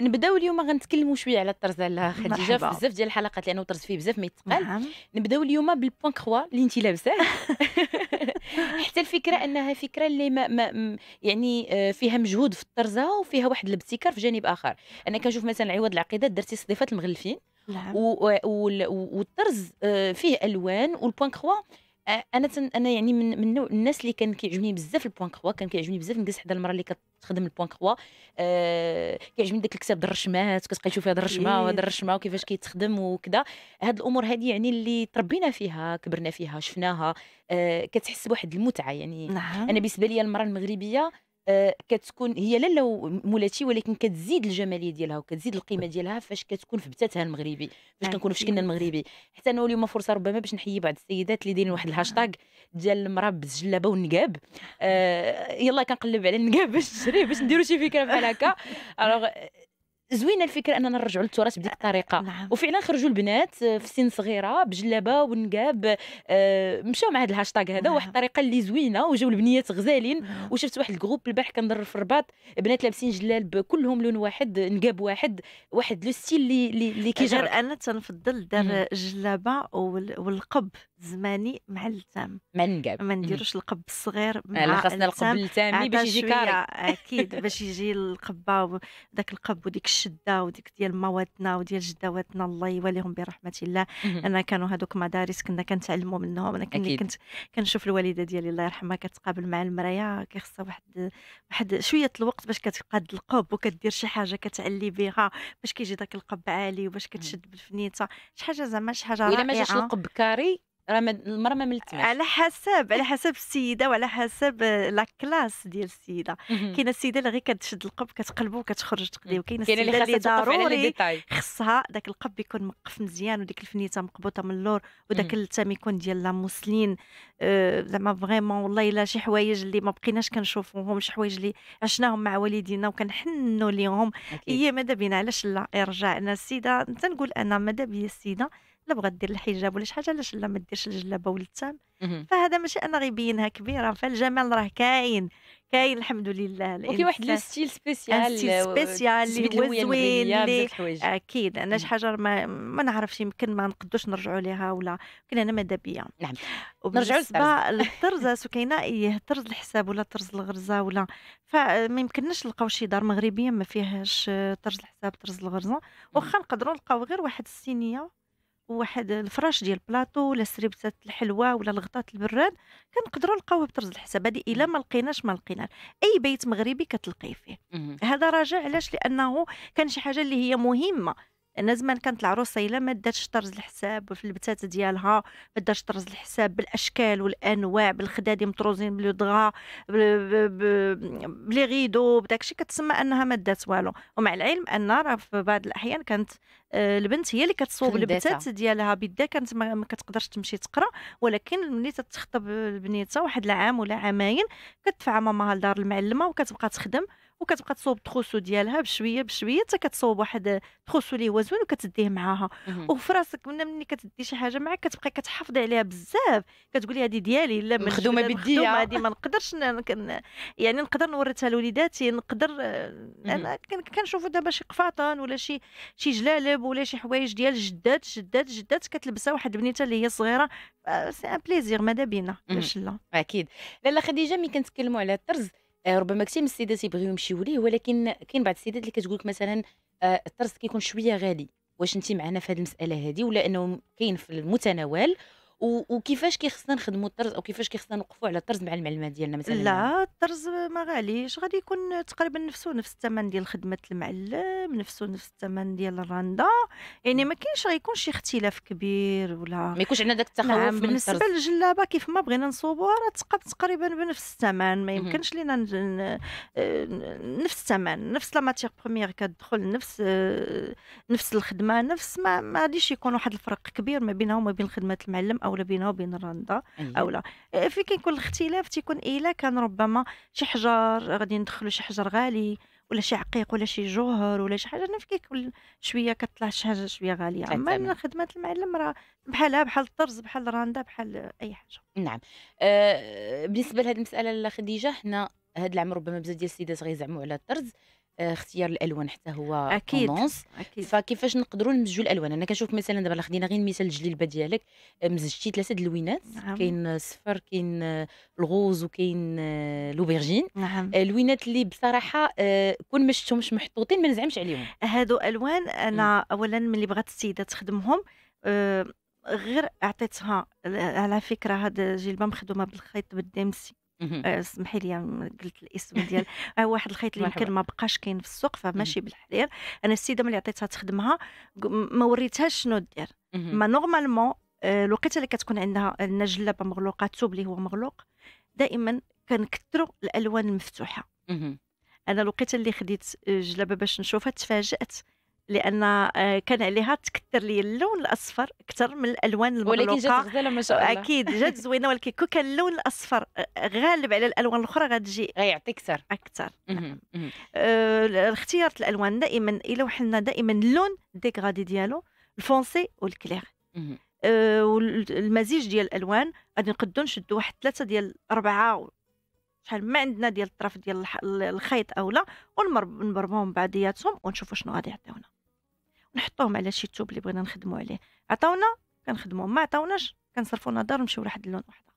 نبداو اليوم غنتكلموا شويه على الطرز على خديجه في بزاف ديال الحلقات لانه الطرز فيه بزاف ما يتقال نعم. نبداو اليوم بالبوان كخوا اللي انت لابساه حتى الفكره انها فكره اللي ما, ما يعني آه، فيها مجهود في الطرزه وفيها واحد الابتكار في جانب اخر انا كنشوف مثلا عوض العقيده درتي صديفات المغلفين نعم. والطرز آه، فيه الوان والبوان كخوا انا تن... انا يعني من من نوع الناس اللي كان كيعجبني بزاف البوان كخوا كان كيعجبني بزاف نجلس حدا المراه اللي كتخدم البوان كخوا أه... كيعجبني داك الكتاب ديال الرشمات كتبقى تشوف هاد الرشمه إيه. وهاد الرشمه وكيفاش كيتخدم وكذا هاد الامور هادي يعني اللي تربينا فيها كبرنا فيها شفناها أه... كتحس بواحد المتعه يعني نعم. انا بالنسبه لي المراه المغربيه آه، كتكون هي لا لو مولاتي ولكن كتزيد الجماليه ديالها وكتزيد القيمه ديالها فاش كتكون في بتاتها المغربي فاش كنكونوا في شكلنا المغربي حتى انا اليوم فرصه ربما باش نحيي بعض السيدات اللي دايرين واحد آه. الهاشتاغ ديال المراه بالجلابه والنقاب آه, آه، يلا كنقلب على النقاب باش نشري باش نديرو شي فكره بحال هكا الوغ زوينه الفكره اننا نرجعوا للتراث بديك آه، الطريقه نعم. وفعلا خرجوا البنات آه، في سن صغيره بجلابه ونقاب آه، مشاو مع هذا الهاشتاغ هذا نعم. واحد الطريقه اللي زوينه وجاو البنيات غزالين نعم. وشفت واحد الجروب البارح كنضر في الرباط بنات لابسين جلاب كلهم لون واحد نقاب واحد واحد لو ستيل اللي اللي كيجر انا تنفضل دار جلابه والقب زماني مع اللتام نقاب ما نديروش القب الصغير مع لا خاصنا القب التامي باش يجي كاري اكيد باش يجي القبه ذاك القب وديك الشده وديك ديال مواتنا وديال جداواتنا الله يواليهم برحمه الله انا كانوا هذوك مدارس كنا كنتعلموا منهم انا كنت كنت كنشوف الوالده ديالي الله يرحمها كتقابل مع المرايا كيخصها واحد واحد شويه الوقت باش كتقاد القب وكدير شي حاجه كتعلي بها باش كيجي ذاك القب عالي وباش كتشد بالفنيته شي حاجه زعما شي حاجه رائعه ما جاش القب كاري راه المراه ما ملتماش على حسب على حسب السيده وعلى حسب لا كلاس ديال السيده كاينه السيده اللي غير كتشد القب كتقلبو وكتخرج تقديو كاينه السيده اللي ضروري خصها داك القب يكون موقف مزيان وديك الفنيته مقبوطه من اللور وداك التام يكون ديال لا موسلين آه، زعما فريمون والله الا شي حوايج اللي ما بقيناش كنشوفوهم شي حوايج اللي عشناهم مع والدينا وكنحنوا ليهم هي ماذا بينا علاش لا ارجع انا السيده تنقول انا ماذا بيا السيده لا بغات دير الحجاب ولا شي حاجه علاش لا ما ديرش الجلابه والتام فهذا ماشي انا غيبينها كبيره فالجمال راه كاين كاين الحمد لله وكاين واحد لو ستيل سبيسيال آه، ستيل سبيسيال اللي هو زوين اللي اكيد انا شي حاجه ما, ما نعرفش يمكن ما نقدوش نرجعوا ليها ولا يمكن انا ماذا بيا نعم نرجعوا للطرزه سكينه ايه طرز الحساب ولا طرز الغرزه ولا فما يمكنناش نلقاو شي دار مغربيه ما فيهاش طرز الحساب طرز الغرزه واخا نقدروا نلقاو غير واحد الصينيه واحد الفراش ديال البلاطو ولا سريبتات الحلوى ولا الغطات البراد كنقدروا نلقاوه بطرز الحساب هذه الا ما لقيناش ما لقينا اي بيت مغربي كتلقيه فيه هذا راجع علاش لانه كان شي حاجه اللي هي مهمه انا زمان كانت العروسه الا ما داتش طرز الحساب في اللبسات ديالها ما داتش طرز الحساب بالاشكال والانواع بالخدادي مطروزين بالدغا بلي غيدو بداكشي كتسمى انها ما دات والو ومع العلم ان راه في بعض الاحيان كانت آه، البنت هي اللي كتصوب اللبسات آه. ديالها بدا كانت ما كتقدرش تمشي تقرا ولكن ملي تتخطب البنيته واحد العام ولا عامين كتدفع ماماها لدار المعلمه وكتبقى تخدم وكتبقى تصوب تخوسو ديالها بشويه بشويه حتى كتصوب واحد تخوسو اللي هو زوين وكتديه معاها وفي راسك من ملي كتدي شي حاجه معاك كتبقى كتحافظي عليها بزاف كتقولي هذه ديالي لا مخدومه بالديه هذه ما نقدرش يعني نقدر نورثها لوليداتي نقدر آه، انا كنشوفوا دابا شي قفاطان ولا شي شي جلالب ولا شي حوايج ديال جدات جدات جدات كتلبسها واحد البنيته اللي هي صغيره آه، سي ان بليزير ماذا بينا باش لا اكيد لاله خديجه ملي كنتكلموا على الطرز آه، ربما كثير من السيدات يبغيو يمشيو ليه ولكن كاين بعض السيدات اللي كتقول لك مثلا آه، الطرز كيكون شويه غالي واش انت معنا في هذه المساله هذه ولا انه كاين في المتناول وكيفاش كيخصنا نخدموا الطرز او كيفاش كيخصنا نوقفوا على الطرز مع المعلمه ديالنا مثلا لا الطرز ما غاليش غادي يكون تقريبا نفسه نفس الثمن ديال خدمه المعلم نفسه نفس الثمن ديال الرنده يعني ما كاينش غيكون شي اختلاف كبير ولا ما يكونش عندنا داك التخوف نعم من بالنسبه للجلابه كيف ما بغينا نصوبوها راه تقب تقريبا بنفس الثمن ما يمكنش لينا آه، نفس الثمن نفس لا ماتيغ بروميير كتدخل نفس آه، نفس الخدمه نفس ما غاديش يكون واحد الفرق كبير ما بينها وما بين خدمه المعلم لا بينها وبين او لا آه، في كيكون الاختلاف تيكون الا كان ربما شي حجر غادي ندخلوا شي حجر غالي ولا شي عقيق ولا شي جوهر ولا شي حاجه انا في كيكون شويه كطلع شي حاجه شويه غاليه طيب، اما من خدمه المعلم راه بحالها بحال الطرز بحال الرنده بحال اي حاجه نعم أه بالنسبه لهذه المساله لا خديجه حنا هاد العام ربما بزاف ديال السيدات غيزعموا على الطرز آه، اختيار الالوان حتى هو اكيد اكيد فكيفاش نقدروا نمزجوا الالوان انا كنشوف مثلا دابا خدينا غير مثال الجليبه آه، ديالك مزجتي ثلاثه د اللوينات نعم. كاين الصفر كاين آه، الغوز وكاين لوبيرجين نعم اللوينات اللي بصراحه كون ما شفتهمش محطوطين ما نزعمش عليهم هادو الوان انا اولا ملي بغات السيده تخدمهم غير عطيتها على فكره هاد الجلبه مخدومه بالخيط بالدمسي سمحي آه، اسمحي لي قلت الاسم ديال آه واحد الخيط اللي يمكن ما بقاش كاين في السوق فماشي بالحرير انا السيده ملي عطيتها تخدمها ما وريتهاش شنو دير ما نورمالمون آه، الوقت الوقيته اللي كتكون عندها عندنا جلابه مغلوقه الثوب اللي هو مغلوق دائما كنكثروا الالوان المفتوحه انا الوقيته اللي خديت آه، جلابه باش نشوفها تفاجات لان آه، كان عليها تكثر لي اللون الاصفر اكثر من الالوان المغلوقه ولكن جات غزاله ما شاء الله اكيد جات زوينه ولكن كو كان اللون الاصفر آه، غالب على الالوان الاخرى غتجي غيعطي اكثر اكثر آه، اختيار الالوان دائما الا وحنا دائما اللون ديغرادي ديالو الفونسي والكليغ أه والمزيج ديال الالوان غادي نقدو نشدو واحد ثلاثه ديال اربعه شحال ما عندنا ديال الطرف ديال الخيط او لا بعضياتهم ونشوفوا شنو غادي يعطيونا نحطوهم على شي توب اللي بغينا نخدموا عليه عطاونا كنخدموا ما عطاوناش كنصرفوا نظر نمشيو لواحد اللون واحد اخر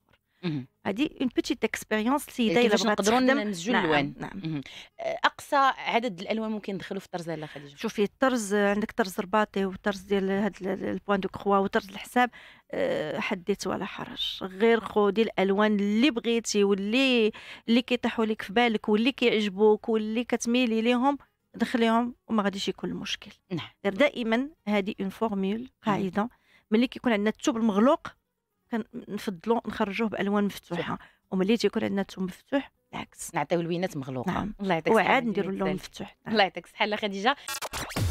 هذه اون بيتيت اكسبيريونس السيده الا بغات نقدروا ننسجوا الالوان نعم, نعم. أه، اقصى عدد الالوان ممكن ندخلوا في الطرز لا خديجه شوفي الطرز عندك طرز رباطي وطرز ديال هاد البوان دو كخوا وطرز الحساب أه، حديت ولا حرج غير خودي الالوان اللي بغيتي واللي اللي كيطيحوا لك في بالك واللي كيعجبوك واللي كتميلي ليهم دخليهم وما غاديش يكون المشكل نعم دائما هذه اون فورمول قاعده ملي كيكون عندنا الثوب المغلوق كنفضلوا نخرجوه بالوان مفتوحه وملي تيكون عندنا الثوب مفتوح العكس نعطيو الوينات مغلوقه نعم. الله يعطيك الصحه وعاد نديروا اللون مفتوح نعم. الله يعطيك الصحه خديجه